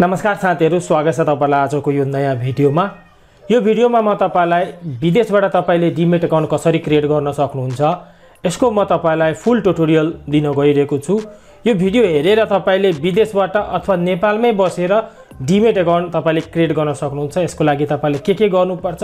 नमस्कार साथीहरू स्वागत छ तपाईँलाई आजको यो नयाँ भिडियोमा यो भिडियोमा म तपाईँलाई विदेशबाट तपाईँले डिमेट एकाउन्ट कसरी क्रिएट गर्न सक्नुहुन्छ यसको म तपाईँलाई फुल ट्युटोरियल दिन गइरहेको छु यो भिडियो हेरेर तपाईँले विदेशबाट अथवा नेपालमै बसेर डिमेट एकाउन्ट तपाईँले क्रिएट गर्न सक्नुहुन्छ यसको लागि तपाईँले के के गर्नुपर्छ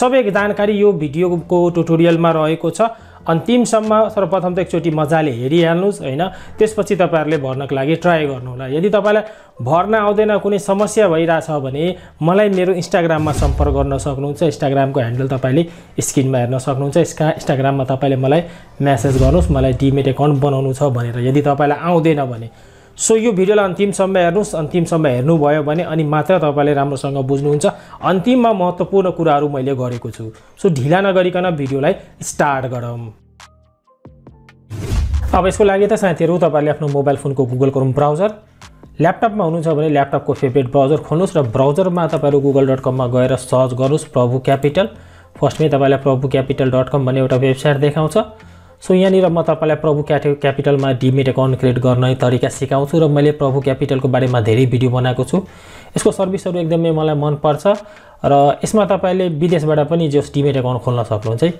सबै जानकारी यो भिडियोको टोटोरियलमा रहेको छ अन्तिमसम्म सर्वप्रथम त एकचोटि मजाले हेरिहाल्नुहोस् होइन त्यसपछि तपाईँहरूले भर्नको लागि ट्राई गर्नुहोला यदि तपाईँलाई भर्न आउँदैन कुनै समस्या भइरहेछ भने मलाई मेरो इन्स्टाग्राममा सम्पर्क गर्न सक्नुहुन्छ इन्स्टाग्रामको ह्यान्डल तपाईँले स्क्रिनमा हेर्न सक्नुहुन्छ यसका इन्स्टाग्राममा तपाईँले मलाई म्यासेज गर्नुहोस् मलाई डिमेट एकाउन्ट बनाउनु छ भनेर यदि तपाईँलाई आउँदैन भने सो यो भिडियोलाई अन्तिमसम्म हेर्नुहोस् अन्तिमसम्म हेर्नुभयो भने अनि मात्र तपाईँले राम्रोसँग बुझ्नुहुन्छ अन्तिममा महत्त्वपूर्ण कुराहरू मैले गरेको छु सो ढिला नगरिकन भिडियोलाई स्टार्ट गरौँ अब यसको लागि त साथीहरू तपाईँले आफ्नो मोबाइल फोनको गुगल क्रोम ब्राउजर ल्यापटपमा हुनुहुन्छ भने ल्यापटपको फेभरेट ब्राउजर खोल्नुहोस् र ब्राउजरमा तपाईँहरू गुगल डट कममा गएर सर्च गर्नुहोस् प्रभु क्यापिटल फर्स्टमै तपाईँलाई प्रभु क्यापिटल डट कम भन्ने एउटा वेबसाइट देखाउँछ सो यहाँनिर म तपाईँलाई प्रभु क्याटे क्यापिटलमा डिमेट एकाउन्ट क्रिएट गर्ने तरिका सिकाउँछु र मैले प्रभु क्यापिटलको बारेमा धेरै भिडियो बनाएको छु यसको सर्भिसहरू एकदमै मलाई मनपर्छ र यसमा तपाईँले विदेशबाट पनि जस डिमेट एकाउन्ट खोल्न सक्नुहुन्छ है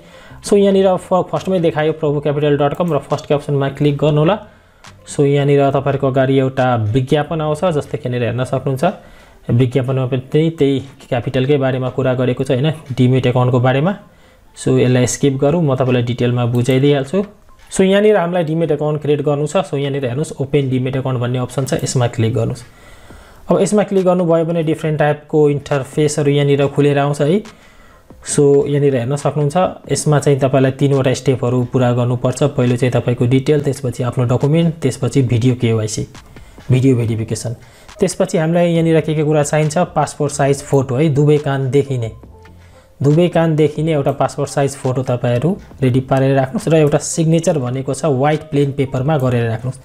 सो यहाँनिर फ फर्स्टमै देखायो प्रभु क्यापिटल डट कम र फर्स्ट क्याप्सनमा क्लिक गर्नु होला सो यहाँनिर तपाईँहरूको अगाडि एउटा विज्ञापन आउँछ जस्तै यहाँनिर हेर्न सक्नुहुन्छ विज्ञापनमा पनि त्यही त्यही क्यापिटलकै बारेमा कुरा गरेको छ होइन डिमेट एकाउन्टको बारेमा सो यसलाई स्किप गरौँ म तपाईँलाई डिटेलमा बुझाइदिइहाल्छु सो यहाँनिर हामीलाई डिमेट एकाउन्ट क्रिएट गर्नु छ सो यहाँनिर हेर्नुहोस् ओपन डिमेट एकाउन्ट भन्ने अप्सन छ यसमा क्लिक गर्नुहोस् अब यसमा क्लिक गर्नुभयो भने डिफ्रेन्ट टाइपको इन्टरफेसहरू यहाँनिर खुलेर आउँछ है सो यहाँनिर हेर्न सक्नुहुन्छ यसमा चाहिँ तपाईँलाई तिनवटा स्टेपहरू पुरा गर्नुपर्छ पहिलो चाहिँ तपाईँको डिटेल त्यसपछि आफ्नो डकुमेन्ट त्यसपछि भिडियो केवाइसी भिडियो भेरिफिकेसन त्यसपछि हामीलाई यहाँनिर के के कुरा चाहिन्छ पासपोर्ट साइज फोटो है दुवै कान देखिने दुवै कान देखिने एउटा पासपोर्ट साइज फोटो तपाईँहरू रेडी पारेर राख्नुहोस् र एउटा सिग्नेचर भनेको छ वाइट प्लेन पेपरमा गरेर राख्नुहोस्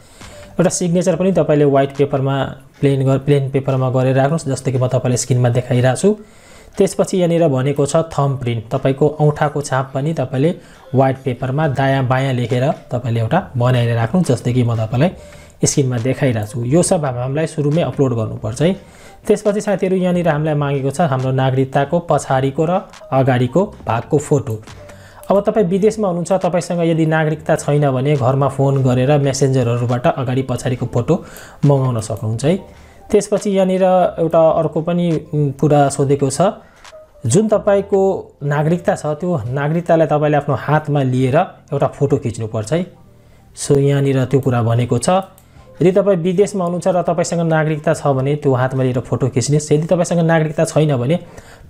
एउटा सिग्नेचर पनि तपाईँले वाइट पेपरमा प्लेन गर प्लेन पेपरमा गरेर राख्नुहोस् जस्तो कि म तपाईँलाई स्क्रिनमा देखाइरहेको छु त्यसपछि यहाँनिर भनेको छ थम प्रिन्ट तपाईँको औँठाको छाप पनि तपाईँले वाइट पेपरमा दायाँ बायाँ लेखेर तपाईँले एउटा बनाएर राख्नुहोस् जस्तै कि म तपाईँलाई स्क्रिनमा देखाइरहेको छु यो सब हामीलाई सुरुमै अपलोड गर्नुपर्छ है त्यसपछि साथीहरू यहाँनिर हामीलाई मागेको छ हाम्रो नागरिकताको पछाडिको र अगाडिको भागको फोटो अब तपाईँ विदेशमा हुनुहुन्छ तपाईँसँग यदि नागरिकता छैन भने घरमा फोन गरेर मेसेन्जरहरूबाट अगाडि पछाडिको फोटो मगाउन सक्नुहुन्छ है त्यसपछि यहाँनिर एउटा अर्को पनि कुरा सोधेको छ जुन तपाईँको नागरिकता छ त्यो नागरिकतालाई तपाईँले आफ्नो हातमा लिएर एउटा फोटो खिच्नुपर्छ है सो यहाँनिर त्यो कुरा भनेको छ यदि तपाईँ विदेशमा हुनुहुन्छ र तपाईँसँग नागरिकता छ भने त्यो हातमा लिएर फोटो खिच्नुहोस् यदि तपाईँसँग नागरिकता छैन भने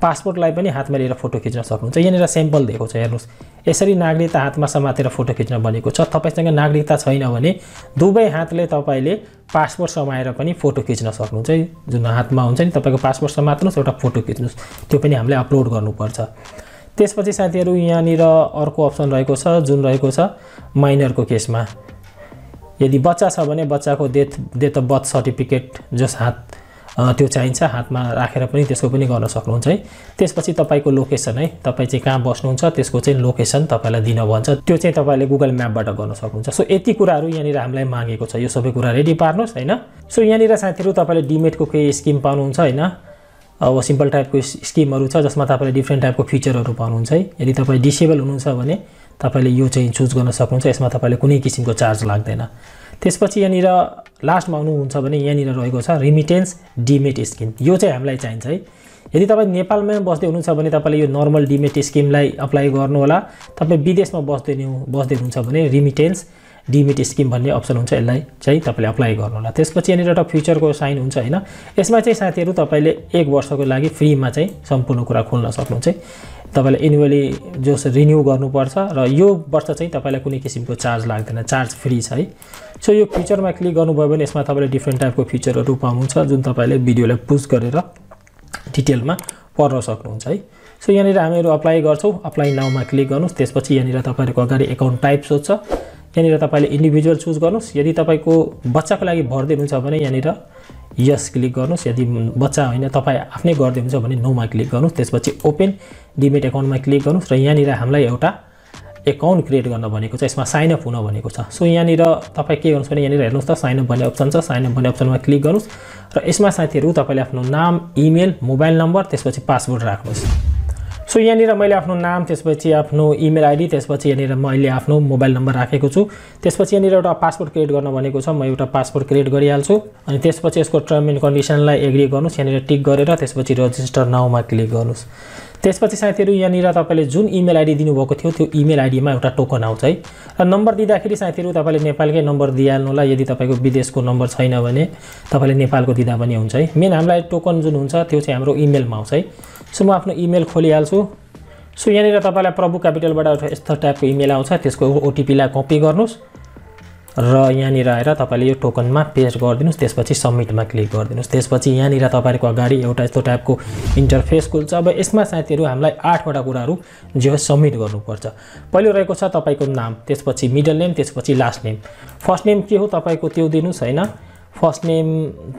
पासपोर्टलाई पनि हातमा लिएर फोटो खिच्न सक्नुहुन्छ यहाँनिर सेम्पल दिएको छ हेर्नुहोस् यसरी नागरिकता हातमा समातेर फोटो खिच्न भनेको छ तपाईँसँग नागरिकता छैन भने दुवै हातले तपाईँले पासपोर्ट समाएर पनि फोटो खिच्न सक्नुहुन्छ है जुन हातमा हुन्छ नि तपाईँको पासपोर्ट समात्नुहोस् एउटा फोटो खिच्नुहोस् त्यो पनि हामीले अपलोड गर्नुपर्छ त्यसपछि साथीहरू यहाँनिर अर्को अप्सन रहेको छ जुन रहेको छ माइनरको केसमा यदि बच्चा छ भने बच्चाको death death of birth certificate जस हात त्यो चाहिन्छ हातमा राखेर पनि त्यसको पनि गर्न सक्नुहुन्छ है त्यसपछि तपाईँको लोकेसन है तपाईँ चाहिँ कहाँ बस्नुहुन्छ त्यसको चाहिँ लोकेसन तपाईँलाई दिन भन्छ त्यो चाहिँ तपाईँले गुगल म्यापबाट गर्न सक्नुहुन्छ सो यति कुराहरू यहाँनिर हामीलाई मागेको छ यो सबै कुरा रेडी पार्नुहोस् होइन सो यहाँनिर साथीहरू तपाईँले डिमेटको केही स्किम पाउनुहुन्छ होइन अब सिम्पल टाइपको स्किमहरू छ जसमा तपाईँले डिफ्रेन्ट टाइपको फिचरहरू पाउनुहुन्छ है यदि तपाईँ डिसेबल हुनुहुन्छ भने तपाईँले यो चाहिँ चुज गर्न सक्नुहुन्छ यसमा तपाईँले कुनै किसिमको चार्ज लाग्दैन त्यसपछि यहाँनिर लास्टमा आउनुहुन्छ भने यहाँनिर रहेको छ रिमिटेन्स डिमेट स्किम यो चाहिँ हामीलाई चाहिन्छ है यदि तपाईँ नेपालमै बस्दै हुनुहुन्छ भने तपाईँले यो नर्मल डिमेट स्किमलाई अप्लाई गर्नुहोला तपाईँ विदेशमा बस्दै बस्दै हुनुहुन्छ भने रिमिटेन्स डिमिट स्किम भन्ने अप्सन हुन्छ यसलाई चाहिँ तपाईँले अप्लाई गर्नुहोला त्यसपछि यहाँनिर एउटा फ्युचरको साइन हुन्छ होइन यसमा चाहिँ साथीहरू तपाईँले एक वर्षको लागि फ्रीमा चाहिँ सम्पूर्ण कुरा खोल्न सक्नुहुन्छ तपाईँलाई एनुअली जोस रिन्यु गर्नुपर्छ र यो वर्ष चाहिँ तपाईँलाई कुनै किसिमको चार्ज लाग्दैन चार्ज फ्री छ है सो यो फिचरमा क्लिक गर्नुभयो भने यसमा तपाईँले डिफ्रेन्ट टाइपको फिचरहरू पाउनुहुन्छ जुन तपाईँले भिडियोलाई पुस्ट गरेर डिटेलमा पढ्न सक्नुहुन्छ है सो यहाँनिर हामीहरू अप्लाई गर्छौँ अप्लाई नाउमा क्लिक गर्नुहोस् त्यसपछि यहाँनिर तपाईँहरूको अगाडि एकाउन्ट टाइप सोध्छ यहाँनिर तपाईँले इन्डिभिजुअल चुज गर्नुहोस् यदि तपाईँको बच्चाको लागि भरिदिनुहुन्छ भने यहाँनिर यस क्लिक गर्नुहोस् यदि बच्चा होइन तपाईँ आफ्नै गरिदिनुहुन्छ भने नोमा क्लिक गर्नुहोस् त्यसपछि ओपन डिमेट एकाउन्टमा क्लिक गर्नुहोस् र यहाँनिर हामीलाई एउटा एकाउन्ट क्रिएट गर्न भनेको छ यसमा साइनअप हुन भनेको छ सो यहाँनिर तपाईँ के गर्नुहोस् भने यहाँनिर हेर्नुहोस् त साइनअप भन्ने अप्सन छ साइनअप भन्ने अप्सनमा क्लिक गर्नुहोस् र यसमा साथीहरू तपाईँले आफ्नो नाम इमेल मोबाइल नम्बर त्यसपछि पासवर्ड राख्नुहोस् सो यहाँनिर मैले आफ्नो नाम त्यसपछि आफ्नो इमेल आइडी त्यसपछि यहाँनिर मैले आफ्नो मोबाइल नम्बर राखेको छु त्यसपछि यहाँनिर एउटा पासपोर्ट क्रिएट गर्न भनेको छ म एउटा पासपोर्ट क्रिएट गरिहाल्छु अनि त्यसपछि यसको टर्म एन्ड कन्डिसनलाई एग्री गर्नुहोस् यहाँनिर टिक गरेर त्यसपछि रजिस्टर नाउमा क्लिक गर्नुहोस् त्यसपछि साथीहरू यहाँनिर तपाईँले जुन इमेल आइडी दिनुभएको थियो त्यो इमेल आइडीमा एउटा टोकन आउँछ है र नम्बर दिँदाखेरि साथीहरू तपाईँले नेपालकै नम्बर होला यदि तपाईँको विदेशको नम्बर छैन भने तपाईँले नेपालको दिँदा पनि हुन्छ है मेन हामीलाई टोकन जुन हुन्छ त्यो चाहिँ हाम्रो इमेलमा आउँछ है सो म आफ्नो इमेल खोलिहाल्छु सो यहाँनिर तपाईँलाई प्रभु क्यापिटलबाट एउटा यस्तो टाइपको इमेल आउँछ त्यसको ओटिपीलाई कपी गर्नुहोस् र यहाँनिर आएर तपाईँले यो टोकनमा पेस्ट गरिदिनुहोस् त्यसपछि सब्मिटमा क्लिक गरिदिनुहोस् त्यसपछि यहाँनिर तपाईँको अगाडि एउटा यस्तो टाइपको इन्टरफेस खुल्छ अब यसमा साथीहरू हामीलाई आठवटा कुराहरू जे हो सब्मिट गर्नुपर्छ पहिलो रहेको छ तपाईँको नाम त्यसपछि मिडल नेम त्यसपछि लास्ट नेम फर्स्ट नेम के हो तपाईँको त्यो दिनुहोस् होइन फर्स्ट नेम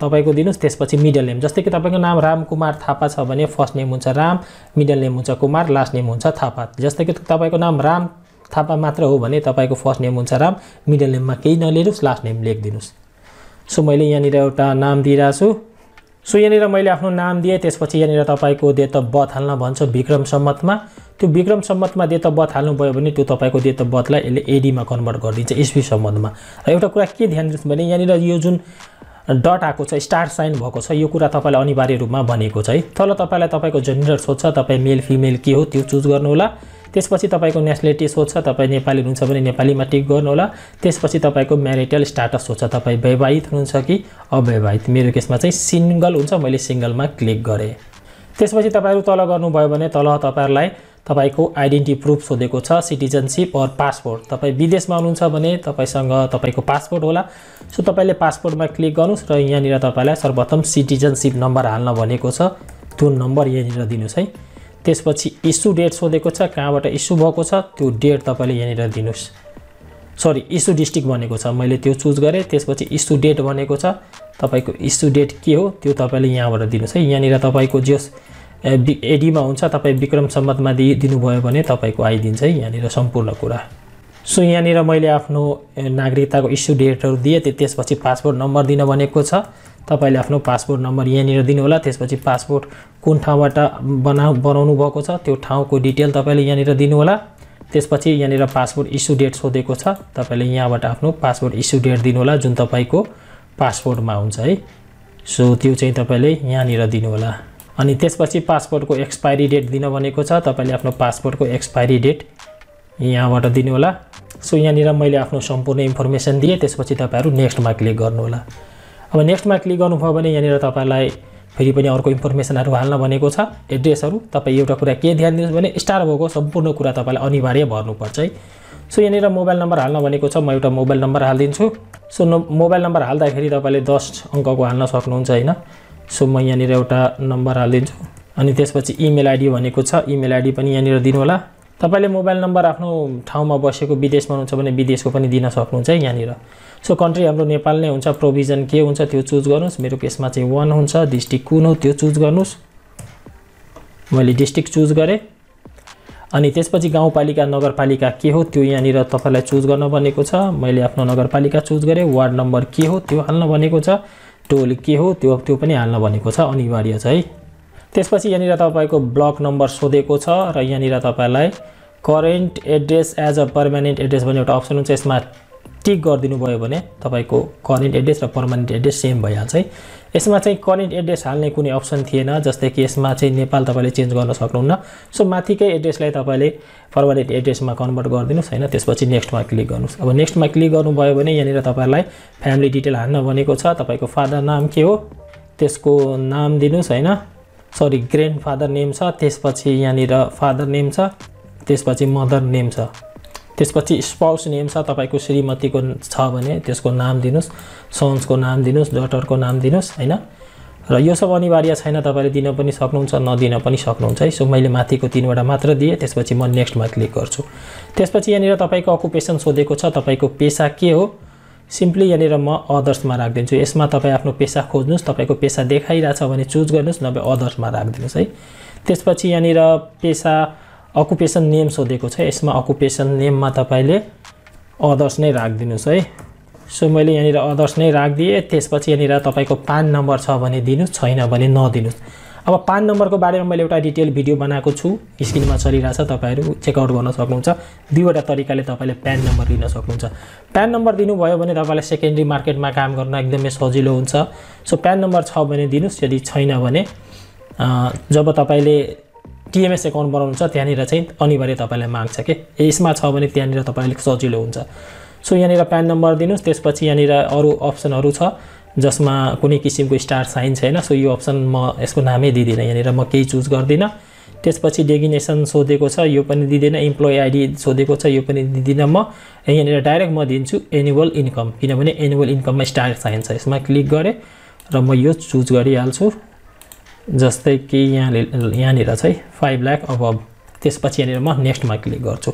तपाईँको दिनुहोस् त्यसपछि मिडल नेम जस्तै कि तपाईँको नाम रामकुमार थापा छ भने फर्स्ट नेम हुन्छ राम मिडल नेम हुन्छ कुमार लास्ट नेम हुन्छ थापा जस्तै कि तपाईँको नाम राम थापा मात्र हो भने तपाईँको फर्स्ट नेम हुन्छ राम मिडल नेममा केही नलिनुहोस् लास्ट नेम लेखिदिनुहोस् सो मैले यहाँनिर एउटा नाम दिइरहेको छु सो यहाँनिर मैले आफ्नो नाम दिएँ त्यसपछि यहाँनिर तपाईँको डेट अफ बर्थ हाल्न भन्छ विक्रम सम्मतमा त्यो विक्रम सम्मतमा डेट अफ बत हाल्नुभयो भने त्यो तपाईँको डेट अफ बर्थलाई यसले एडीमा कन्भर्ट गरिदिन्छ एसपी सम्बन्धमा र एउटा कुरा के ध्यान दिनुहोस् भने यहाँनिर यो जुन डट आएको छ स्टार साइन भएको छ यो कुरा तपाईँलाई अनिवार्य रूपमा भनेको छ है तल तपाईँलाई तपाईँको जेन्डर सोध्छ तपाईँ मेल फिमेल के हो त्यो चुज गर्नुहोला त्यसपछि तपाईँको नेसनालिटी सोध्छ तपाईँ नेपाली हुनुहुन्छ भने नेपालीमा टिक गर्नुहोला त्यसपछि तपाईँको म्यारिटल स्टाटस सोध्छ तपाईँ वैवाहित हुनुहुन्छ कि अवैवाहित मेरो केसमा चाहिँ सिङ्गल हुन्छ मैले सिङ्गलमा क्लिक गरेँ त्यसपछि तपाईँहरू तल गर्नुभयो भने तल तपाईँहरूलाई तपाईँको आइडेन्टिटी प्रुफ सोधेको छ सिटिजनसिप अर पासपोर्ट तपाईँ विदेशमा हुनुहुन्छ भने तपाईँसँग तपाईँको पासपोर्ट होला सो तपाईँले पासपोर्टमा क्लिक गर्नुहोस् र यहाँनिर तपाईँलाई सर्वप्रथम सिटिजनसिप नम्बर हाल्न भनेको छ त्यो नम्बर यहाँनिर दिनुहोस् है त्यसपछि इस्यु डेट सोधेको छ कहाँबाट इस्यु भएको छ त्यो डेट तपाईँले यहाँनिर दिनुहोस् सरी इस्यु डिस्ट्रिक्ट भनेको छ मैले त्यो चुज गरेँ त्यसपछि इस्यु डेट भनेको छ तपाईँको इस्यु डेट के हो त्यो तपाईँले यहाँबाट दिनुहोस् है यहाँनिर तपाईँको जस एडीमा हुन्छ तपाईँ विक्रम सम्बन्धमा दि दिनुभयो भने तपाईँको आइदिन्छ है यहाँनिर सम्पूर्ण कुरा सो यहाँनिर मैले आफ्नो नागरिकताको इस्यु डेटहरू दिएँ त्यो त्यसपछि पासपोर्ट नम्बर दिन भनेको छ तपाईँले आफ्नो पासपोर्ट नम्बर यहाँनिर दिनुहोला त्यसपछि पासपोर्ट कुन ठाउँबाट बना बनाउनु भएको छ त्यो ठाउँको डिटेल तपाईँले यहाँनिर दिनुहोला त्यसपछि यहाँनिर पासपोर्ट इस्यु डेट सोधेको छ तपाईँले यहाँबाट आफ्नो पासपोर्ट इस्यु डेट दिनुहोला जुन तपाईँको पासपोर्टमा हुन्छ है सो त्यो चाहिँ तपाईँले यहाँनिर दिनुहोला अनि त्यसपछि पासपोर्टको एक्सपायरी डेट दिन भनेको छ तपाईँले आफ्नो पासपोर्टको एक्सपायरी डेट यहाँबाट दिनुहोला सो यहाँनिर मैले आफ्नो सम्पूर्ण इन्फर्मेसन दिएँ त्यसपछि तपाईँहरू नेक्स्टमा क्लिक गर्नुहोला अब नेक्स्टमा क्लिक गर्नुभयो भने यहाँनिर तपाईँलाई फेरि पनि अर्को इन्फर्मेसनहरू हाल्न भनेको छ एड्रेसहरू तपाईँ एउटा कुरा के ध्यान दिनुहोस् भने स्टार भएको सम्पूर्ण कुरा तपाईँलाई अनिवार्य भर्नुपर्छ है सो यहाँनिर मोबाइल नम्बर हाल्न भनेको छ म एउटा मोबाइल नम्बर हालिदिन्छु सो मोबाइल नम्बर हाल्दाखेरि तपाईँले दस अङ्कको हाल्न सक्नुहुन्छ होइन सो म यहाँनिर एउटा नम्बर हालिदिन्छु अनि त्यसपछि इमेल आइडी भनेको छ इमेल आइडी पनि यहाँनिर दिनुहोला तपाईँले मोबाइल नम्बर आफ्नो ठाउँमा बसेको विदेशमा हुनुहुन्छ भने विदेशको पनि दिन सक्नुहुन्छ है यहाँनिर सो कन्ट्री हाम्रो नेपाल नै हुन्छ प्रोभिजन के हुन्छ त्यो चुज गर्नुहोस् मेरो केसमा चाहिँ वान हुन्छ डिस्ट्रिक्ट कुन हो त्यो चुज गर्नुहोस् मैले डिस्ट्रिक्ट चुज गरेँ अनि त्यसपछि गाउँपालिका नगरपालिका के हो त्यो यहाँनिर तपाईँलाई चुज गर्न भनेको छ मैले आफ्नो नगरपालिका चुज गरेँ वार्ड नम्बर के हो त्यो हाल्न भनेको छ टोल के हो त्यो त्यो पनि हाल्न भनेको छ अनिवार्य छ है त्यसपछि यहाँनिर तपाईँको ब्लक नम्बर सोधेको छ र यहाँनिर तपाईँलाई current address as a permanent address भन्ने एउटा अप्सन हुन्छ यसमा टिक गरिदिनु भयो भने तपाईँको करेन्ट एड्रेस र पर्मानेन्ट एड्रेस सेम भइहाल्छ है यसमा चाहिँ करेन्ट एड्रेस हाल्ने कुनै अप्सन थिएन जस्तै कि यसमा चाहिँ नेपाल तपाईँले चेन्ज गर्न सक्नुहुन्न सो माथिकै एड्रेसलाई तपाईँले पर्मानेन्ट एड्रेसमा कन्भर्ट गरिदिनुहोस् होइन त्यसपछि नेक्स्टमा क्लिक गर्नुहोस् अब नेक्स्टमा क्लिक गर्नुभयो भने यहाँनिर तपाईँलाई फ्यामिली डिटेल हाल्न भनेको छ तपाईँको फादर नाम के हो त्यसको नाम दिनुहोस् होइन सरी ग्रेन्ड फादर नेम छ त्यसपछि यहाँनिर फादर नेम छ त्यसपछि मदर नेम छ त्यसपछि स्पाउस नेम छ तपाईँको श्रीमतीको छ भने त्यसको नाम दिनुहोस् सन्सको नाम दिनुहोस् डटरको नाम दिनुहोस् होइन र यो सब अनिवार्य छैन तपाईँले दिन पनि सक्नुहुन्छ नदिन पनि सक्नुहुन्छ है सो मैले माथिको तिनवटा मात्र दिएँ त्यसपछि म नेक्स्टमा क्लिक गर्छु त्यसपछि यहाँनिर तपाईँको अकुपेसन सोधेको छ तपाईँको पेसा के हो सिम्पली यहाँनिर म अदर्समा राखिदिन्छु यसमा तपाईँ आफ्नो पेसा खोज्नुहोस् तपाईँको पेसा देखाइरहेछ भने चुज गर्नुहोस् नभए अदर्समा राखिदिनुहोस् है त्यसपछि यहाँनिर पेसा अकुपेसन नेम सोधेको छ यसमा अकुपेसन नेममा तपाईँले अदर्स नै राखिदिनुहोस् है सो मैले यहाँनिर अदर्स नै राखिदिएँ त्यसपछि यहाँनिर तपाईँको पान नम्बर छ भने दिनुहोस् छैन भने नदिनुहोस् अब पान नम्बरको बारेमा मैले एउटा डिटेल भिडियो बनाएको छु स्क्रिनमा छ तपाईँहरू चेकआउट गर्न सक्नुहुन्छ दुईवटा तरिकाले तपाईँले प्यान नम्बर लिन सक्नुहुन्छ प्यान नम्बर दिनुभयो भने तपाईँलाई सेकेन्ड्री मार्केटमा काम गर्न एकदमै सजिलो हुन्छ सो प्यान नम्बर छ भने दिनुहोस् यदि छैन भने जब तपाईँले टिएमएस एकाउन्ट बनाउनु छ त्यहाँनिर चाहिँ अनिवार्य तपाईँलाई माग्छ कि यसमा छ भने त्यहाँनिर तपाईँलाई सजिलो हुन्छ सो यहाँनिर प्यान नम्बर दिनुहोस् त्यसपछि यहाँनिर अरू अप्सनहरू छ जसमा कुनै किसिमको स्टार साइन छैन सो यो अप्सन म यसको नामै दिँदिनँ यहाँनिर म केही चुज गर्दिनँ त्यसपछि डेगिनेसन सोधेको छ यो पनि दिँदिनँ इम्प्लोइ आइडी सोधेको छ यो पनि दिँदिनँ म यहाँनिर डाइरेक्ट म दिन्छु एनुअल इन्कम किनभने एनुअल इन्कममा स्टार साइन छ यसमा क्लिक गरेँ र म यो चुज गरिहाल्छु जस्तै कि यहाँले यहाँनिर चाहिँ फाइभ लाख अब त्यसपछि यहाँनिर म नेक्स्टमा क्लिक गर्छु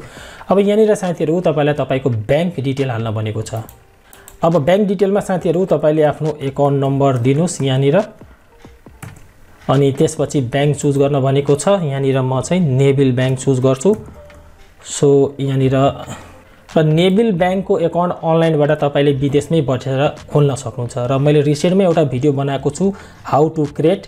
अब यहाँनिर साथीहरू तपाईँलाई तपाईँको ब्याङ्क डिटेल हाल्न भनेको छ अब ब्याङ्क डिटेलमा साथीहरू तपाईँले आफ्नो एकाउन्ट नम्बर दिनुहोस् यहाँनिर अनि त्यसपछि ब्याङ्क चुज गर्न भनेको छ यहाँनिर म चाहिँ नेबिल ब्याङ्क चुज गर्छु सो यहाँनिर र नेबिल ब्याङ्कको एकाउन्ट अनलाइनबाट तपाईँले विदेशमै बसेर खोल्न सक्नुहुन्छ र मैले रिसेन्टमै एउटा भिडियो बनाएको छु how to create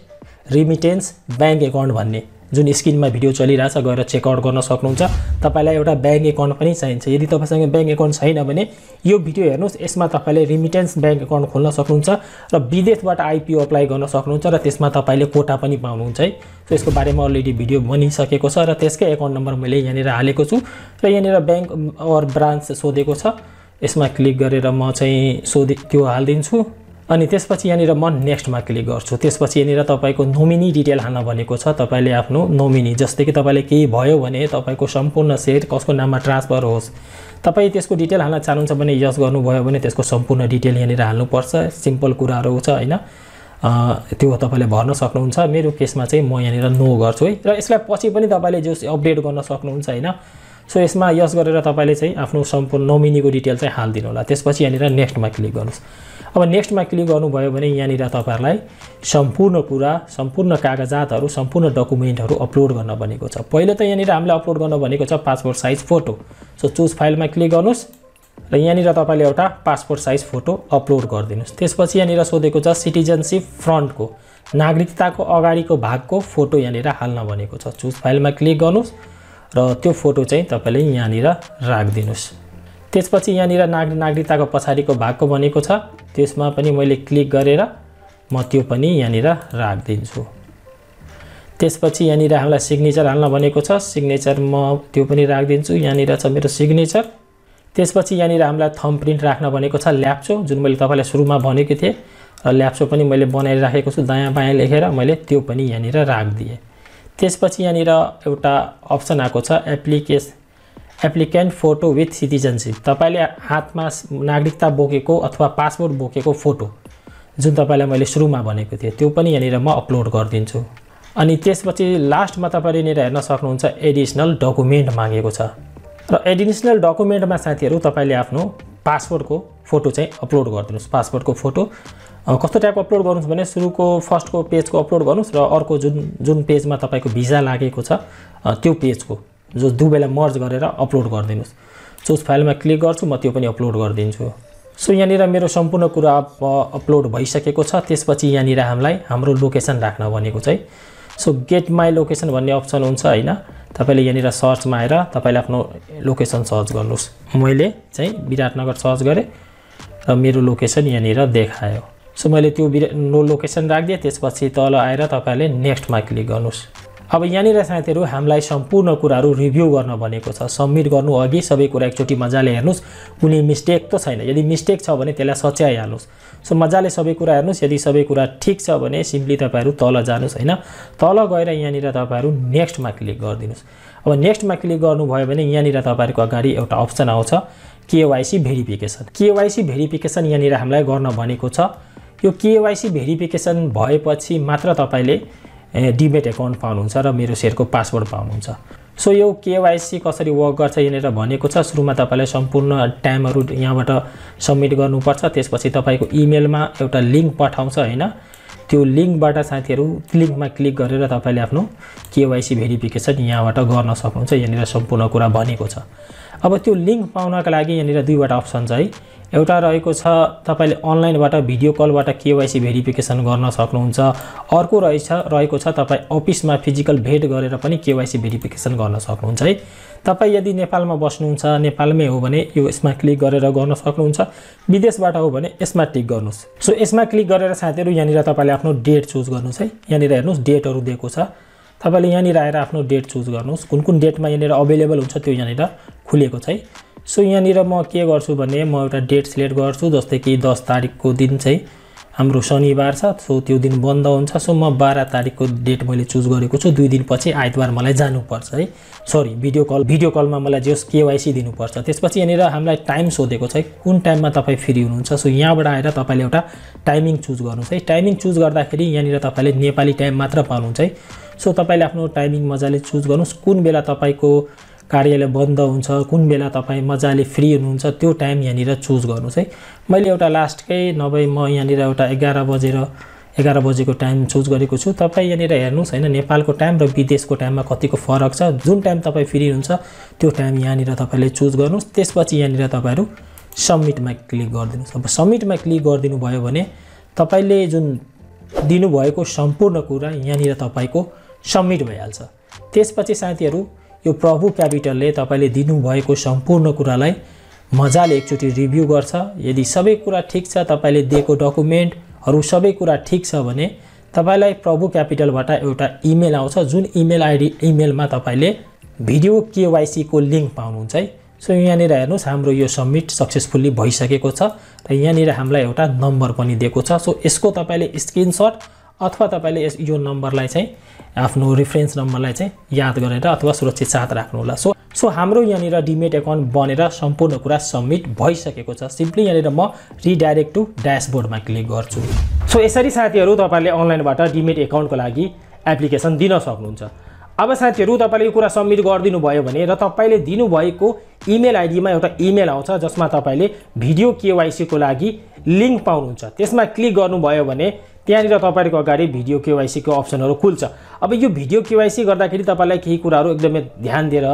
remittance bank account भन्ने जुन स्क्रिनमा भिडियो चलिरहेछ गएर चेकआउट गर्न सक्नुहुन्छ तपाईँलाई एउटा ब्याङ्क एकाउन्ट पनि चाहिन्छ यदि तपाईँसँग ब्याङ्क एकाउन्ट छैन भने यो भिडियो हेर्नुहोस् यसमा तपाईँले रिमिटेन्स ब्याङ्क एकाउन्ट खोल्न सक्नुहुन्छ र विदेशबाट आइपिओ अप्लाई गर्न सक्नुहुन्छ र त्यसमा तपाईँले कोटा पनि पाउनुहुन्छ है सो यसको बारेमा अलरेडी भिडियो बनिसकेको छ र त्यसकै एकाउन्ट नम्बर मैले यहाँनिर हालेको छु र यहाँनिर ब्याङ्क अर ब्रान्च सोधेको छ यसमा क्लिक गरेर म चाहिँ सोधे त्यो हालिदिन्छु अनि त्यसपछि यहाँनिर म नेक्स्टमा क्लिक गर्छु त्यसपछि यहाँनिर तपाईँको नोमिनी डिटेल हाल्न भनेको छ तपाईँले आफ्नो नोमिनी जस्तै कि तपाईँले केही भयो भने तपाईँको सम्पूर्ण सेयर कसको नाममा ट्रान्सफर होस् तपाईँ त्यसको डिटेल हाल्न चाहनुहुन्छ भने यस गर्नुभयो भने त्यसको सम्पूर्ण डिटेल यहाँनिर हाल्नुपर्छ सिम्पल कुराहरू छ होइन त्यो तपाईँले भर्न सक्नुहुन्छ मेरो केसमा चाहिँ म यहाँनिर नो गर्छु है र यसलाई पछि पनि तपाईँले जो अपडेट गर्न सक्नुहुन्छ होइन सो यसमा यस गरेर तपाईँले चाहिँ आफ्नो सम्पूर्ण नोमिनीको डिटेल चाहिँ हालिदिनु होला त्यसपछि यहाँनिर नेक्स्टमा क्लिक गर्नुहोस् अब नेक्स्टमा क्लिक गर्नुभयो भने यहाँनिर तपाईँहरूलाई सम्पूर्ण कुरा सम्पूर्ण कागजातहरू सम्पूर्ण डकुमेन्टहरू अपलोड गर्न भनेको छ पहिलो त यहाँनिर हामीले अपलोड गर्न भनेको छ passport size photo so choose फाइलमा क्लिक गर्नुहोस् र यहाँनिर तपाईँले एउटा पासपोर्ट साइज फोटो अपलोड गरिदिनुहोस् त्यसपछि यहाँनिर सोधेको छ सिटिजनसिप फ्रन्टको नागरिकताको अगाडिको भागको फोटो यहाँनिर हाल्न भनेको छ चुज फाइलमा क्लिक गर्नुहोस् र त्यो फोटो चाहिँ तपाईँले यहाँनिर राखिदिनुहोस् त्यसपछि यहाँनिर नाग नागरिकताको पछाडिको भागको भनेको छ त्यसमा पनि मैले क्लिक गरेर म त्यो पनि यहाँनिर राखिदिन्छु त्यसपछि यहाँनिर हामीलाई सिग्नेचर हाल्न भनेको छ सिग्नेचर म त्यो पनि राखिदिन्छु यहाँनिर छ मेरो सिग्नेचर त्यसपछि यहाँनिर हामीलाई थम प्रिन्ट राख्न भनेको छ ल्याप्चो जुन मैले तपाईँलाई सुरुमा भनेको थिएँ र ल्याप्चो पनि मैले बनाइराखेको छु दायाँ बायाँ लेखेर मैले त्यो पनि यहाँनिर राखिदिएँ त्यसपछि यहाँनिर एउटा अप्सन आएको छ एप्लिकेस एप्लिकेन्ट फोटो विथ सिटिजनसिप तपाईँले हातमा नागरिकता बोकेको अथवा पासपोर्ट बोकेको फोटो जुन तपाईँलाई मैले सुरुमा भनेको थिएँ त्यो पनि यहाँनिर म अपलोड गरिदिन्छु अनि त्यसपछि लास्टमा तपाईँले यहाँनिर हेर्न सक्नुहुन्छ एडिसनल डकुमेन्ट मागेको छ र एडिसनल डकुमेन्टमा साथीहरू तपाईँले आफ्नो पासपोर्टको फोटो चाहिँ अपलोड गरिदिनुहोस् पासपोर्टको फोटो कस्तो टाइप अपलोड गर्नुहोस् भने सुरुको फर्स्टको पेजको अपलोड गर्नुहोस् र अर्को जुन जुन पेजमा तपाईँको भिजा लागेको छ त्यो पेजको जो दुवैलाई मर्ज गरेर अपलोड गरिदिनुहोस् सो उस फाइलमा क्लिक गर्छु म त्यो पनि अपलोड गरिदिन्छु सो यहाँनिर मेरो सम्पूर्ण कुरा अपलोड भइसकेको छ त्यसपछि यहाँनिर हामीलाई हाम्रो लोकेसन राख्न भनेको चाहिँ सो गेट माई लोकेसन भन्ने अप्सन हुन्छ होइन तपाईँले यहाँनिर सर्चमा आएर तपाईँले आफ्नो लोकेसन सर्च गर्नुहोस् मैले चाहिँ विराटनगर सर्च गरेँ र मेरो लोकेसन यहाँनिर देखायो सो मैले त्यो बिरा नो लोकेसन राखिदिएँ त्यसपछि तल आएर तपाईँले नेक्स्टमा क्लिक गर्नुहोस् अब यहाँनिर साथीहरू हामीलाई सम्पूर्ण कुराहरू रिभ्यू गर्न भनेको छ सब्मिट गर्नु अघि सबै कुरा एकचोटि मजाले हेर्नुहोस् कुनै मिस्टेक त छैन यदि मिस्टेक छ भने त्यसलाई सच्याइहाल्नुहोस् सो मजाले सबै कुरा हेर्नुहोस् यदि सबै कुरा ठिक छ भने सिम्पली तपाईँहरू तल जानुहोस् होइन तल गएर यहाँनिर तपाईँहरू नेक्स्टमा क्लिक गरिदिनुहोस् अब नेक्स्टमा क्लिक गर्नुभयो भने यहाँनिर तपाईँहरूको अगाडि एउटा अप्सन आउँछ केवाइसी भेरिफिकेसन केवाइसी भेरिफिकेसन यहाँनिर हामीलाई गर्न भनेको छ यो केवाइसी भेरिफिकेसन भएपछि मात्र तपाईँले डिमेट एकाउन्ट पाउनुहुन्छ र मेरो सेयरको पासवर्ड पाउनुहुन्छ सो यो केवाइसी कसरी वर्क गर्छ यहाँनिर भनेको छ सुरुमा तपाईँलाई सम्पूर्ण टाइमहरू यहाँबाट सब्मिट गर्नुपर्छ त्यसपछि तपाईँको इमेलमा एउटा लिङ्क पठाउँछ होइन त्यो लिङ्कबाट साथीहरू लिङ्कमा क्लिक गरेर तपाईँले आफ्नो केवाइसी भेरिफिकेसन यहाँबाट गर्न सक्नुहुन्छ यहाँनिर सम्पूर्ण कुरा भनेको छ अब त्यो लिङ्क पाउनका लागि यहाँनिर दुईवटा अप्सन छ है एउटा रहेको छ तपाईँले अनलाइनबाट भिडियो कलबाट केवाइसी भेरिफिकेसन गर्न सक्नुहुन्छ अर्को रहेछ रहेको छ तपाईँ अफिसमा फिजिकल भेट गरेर पनि केवाइसी भेरिफिकेसन गर्न सक्नुहुन्छ है तपाईँ यदि नेपालमा बस्नुहुन्छ नेपालमै हो भने यो यसमा क्लिक गरेर गर्न सक्नुहुन्छ विदेशबाट हो भने यसमा टिक गर्नुहोस् सो यसमा क्लिक गरेर साथीहरू यहाँनिर तपाईँले आफ्नो डेट चुज गर्नुहोस् है यहाँनिर हेर्नुहोस् डेटहरू दिएको छ तपाईँले यहाँनिर आएर आफ्नो डेट चुज गर्नुहोस् कुन कुन डेटमा यहाँनिर अभाइलेबल हुन्छ त्यो यहाँनिर खुलेको छ है सो यहाँनिर म के गर्छु भने म एउटा डेट सिलेक्ट गर्छु जस्तै कि दस तारिकको दिन चाहिँ हाम्रो शनिबार छ सो त्यो दिन बन्द हुन्छ सो म बाह्र तारिकको डेट मैले चुज गरेको छु दुई दिनपछि आइतबार मलाई जानुपर्छ है सरी भिडियो कल भिडियो कलमा मलाई जस केवाइसी दिनुपर्छ त्यसपछि यहाँनिर हामीलाई टाइम सोधेको छ है कुन टाइममा तपाईँ फ्री हुनुहुन्छ सो यहाँबाट आएर तपाईँले एउटा टाइमिङ चुज गर्नुहोस् है टाइमिङ चुज गर्दाखेरि यहाँनिर तपाईँले नेपाली टाइम मात्र पाउनुहुन्छ है सो तपाईँले आफ्नो टाइमिङ मजाले चुज गर्नुहोस् कुन बेला तपाईँको कार्यालय बन्द हुन्छ कुन बेला तपाईँ मजाले फ्री हुनुहुन्छ त्यो टाइम यहाँनिर चुज गर्नुहोस् है मैले एउटा लास्टकै नभए म यहाँनिर एउटा एघार बजेर एघार बजेको टाइम चुज गरेको छु तपाईँ यहाँनिर हेर्नुहोस् होइन नेपालको टाइम र विदेशको टाइममा कतिको फरक छ जुन टाइम तपाईँ फ्री हुनुहुन्छ त्यो टाइम यहाँनिर तपाईँले चुज गर्नुहोस् त्यसपछि यहाँनिर तपाईँहरू सब्मिटमा क्लिक गरिदिनुहोस् अब सब्मिटमा क्लिक गरिदिनु भयो भने तपाईँले जुन दिनुभएको सम्पूर्ण कुरा यहाँनिर तपाईँको सब्मिट भइहाल्छ त्यसपछि साथीहरू यो प्रभु क्यापिटलले तपाईँले दिनुभएको सम्पूर्ण कुरालाई मजाले एकचोटि रिभ्यू गर्छ यदि सबै कुरा ठिक छ तपाईँले दिएको डकुमेन्टहरू सबै कुरा ठिक छ भने तपाईँलाई प्रभु क्यापिटलबाट एउटा इमेल आउँछ जुन इमेल आइडी इमेलमा तपाईँले भिडियो केवाइसीको लिङ्क पाउनुहुन्छ है सो यहाँनिर हेर्नुहोस् हाम्रो यो सब्मिट सक्सेसफुल्ली भइसकेको छ र यहाँनिर हामीलाई एउटा नम्बर पनि दिएको छ सो यसको तपाईँले स्क्रिनसट अथवा तपाईँले यस यो नम्बरलाई चाहिँ आफ्नो रिफरेन्स नम्बरलाई चाहिँ याद गरेर अथवा सुरक्षित साथ राख्नुहोला सो सो हाम्रो यहाँनिर डिमेट एकाउन्ट बनेर सम्पूर्ण कुरा सब्मिट भइसकेको छ सिम्पली यहाँनिर म रिडाइरेक्ट टु ड्यासबोर्डमा क्लिक गर्छु सो यसरी साथीहरू तपाईँले अनलाइनबाट डिमेट एकाउन्टको लागि एप्लिकेसन दिन सक्नुहुन्छ अब साथीहरू तपाईँले यो कुरा सब्मिट गरिदिनु भयो भने र तपाईँले दिनुभएको इमेल आइडीमा एउटा इमेल आउँछ जसमा तपाईँले भिडियो केवाइसीको लागि लिङ्क पाउनुहुन्छ त्यसमा क्लिक गर्नुभयो भने त्यहाँनिर तपाईँहरूको अगाडि भिडियो केवाइसीको अप्सनहरू खुल्छ अब यो भिडियो केवाइसी गर्दाखेरि तपाईँलाई केही कुराहरू एकदमै ध्यान दिएर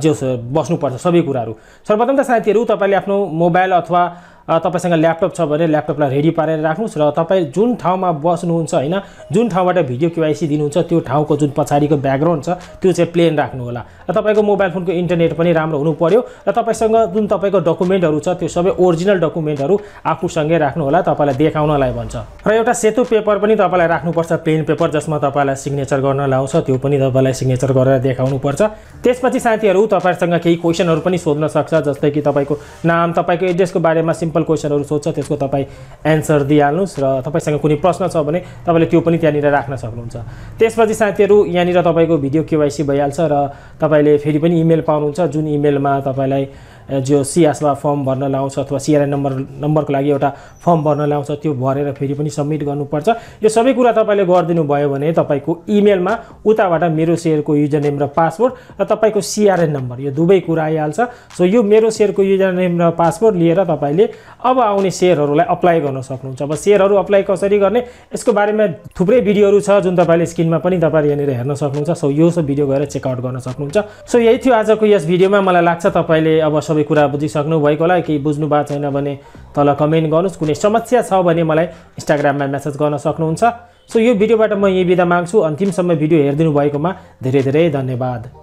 जो बस्नुपर्छ सबै कुराहरू सर्वप्रथम त साथीहरू तपाईँले आफ्नो मोबाइल अथवा तपाईँसँग ल्यापटप छ भने ल्यापटपलाई रेडी पारेर राख्नुहोस् र तपाईँ जुन ठाउँमा बस्नुहुन्छ होइन जुन ठाउँबाट भिडियो क्युआइसी दिनुहुन्छ त्यो ठाउँको जुन पछाडिको ब्याकग्राउन्ड छ त्यो चाहिँ प्लेन राख्नुहोला र तपाईँको मोबाइल फोनको इन्टरनेट पनि राम्रो हुनु पऱ्यो र तपाईँसँग जुन तपाईँको डकुमेन्टहरू छ त्यो सबै ओरिजिनल डकुमेन्टहरू आफूसँगै राख्नुहोला तपाईँलाई देखाउनलाई भन्छ र एउटा सेतो पेपर पनि तपाईँलाई राख्नुपर्छ प्लेन पेपर जसमा तपाईँलाई सिग्नेचर गर्न लाउँछ त्यो पनि तपाईँलाई सिग्नेचर गरेर देखाउनुपर्छ त्यसपछि साथीहरू तपाईँहरूसँग केही क्वेसनहरू पनि सोध्न सक्छ जस्तै कि तपाईँको नाम तपाईँको एड्रेसको बारेमा सिम्प सिम्पल क्वेसनहरू सोध्छ त्यसको तपाईँ एन्सर दिइहाल्नुहोस् र तपाईँसँग कुनै प्रश्न छ भने तपाईँले त्यो पनि त्यहाँनिर राख्न सक्नुहुन्छ त्यसपछि साथीहरू यहाँनिर तपाईँको भिडियो केवाइसी भइहाल्छ र तपाईँले फेरि पनि इमेल पाउनुहुन्छ जुन इमेलमा तपाईँलाई जो सिआसलाई फर्म भर्न लाउँछ अथवा सिआरआई नम्बर नम्बरको लागि एउटा फर्म भर्न लाउँछ त्यो भरेर फेरि पनि सब्मिट गर्नुपर्छ यो सबै कुरा तपाईँले गरिदिनु भयो भने तपाईँको इमेलमा उताबाट मेरो सेयरको युजर नेम र पासवर्ड र तपाईँको सिआरएन नम्बर यो दुवै कुरा आइहाल्छ सो यो मेरो सेयरको युजर नेम र पासवर्ड लिएर तपाईँले अब आउने सेयरहरूलाई अप्लाई गर्न सक्नुहुन्छ अब सेयरहरू अप्लाई कसरी गर्ने यसको बारेमा थुप्रै भिडियोहरू छ जुन तपाईँले स्क्रिनमा पनि तपाईँले यहाँनिर हेर्न सक्नुहुन्छ सो यो सब भिडियो गएर चेकआउट गर्न सक्नुहुन्छ सो यही थियो आजको यस भिडियोमा मलाई लाग्छ तपाईँले अब सबै कुरा बुझिसक्नु भएको होला केही बुझ्नु भएको छैन भने तल कमेन्ट गर्नुहोस् कुनै समस्या छ भने मलाई इन्स्टाग्राममा मेसेज गर्न सक्नुहुन्छ सो यो भिडियोबाट म यही बिदा माग्छु अन्तिमसम्म भिडियो हेरिदिनु भएकोमा धेरै धेरै धन्यवाद